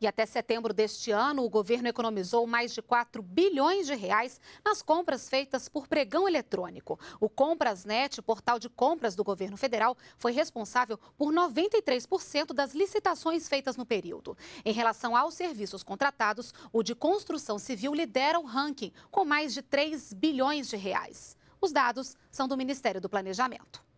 E até setembro deste ano, o governo economizou mais de 4 bilhões de reais nas compras feitas por pregão eletrônico. O Comprasnet, portal de compras do governo federal, foi responsável por 93% das licitações feitas no período. Em relação aos serviços contratados, o de construção civil lidera o ranking, com mais de 3 bilhões de reais. Os dados são do Ministério do Planejamento.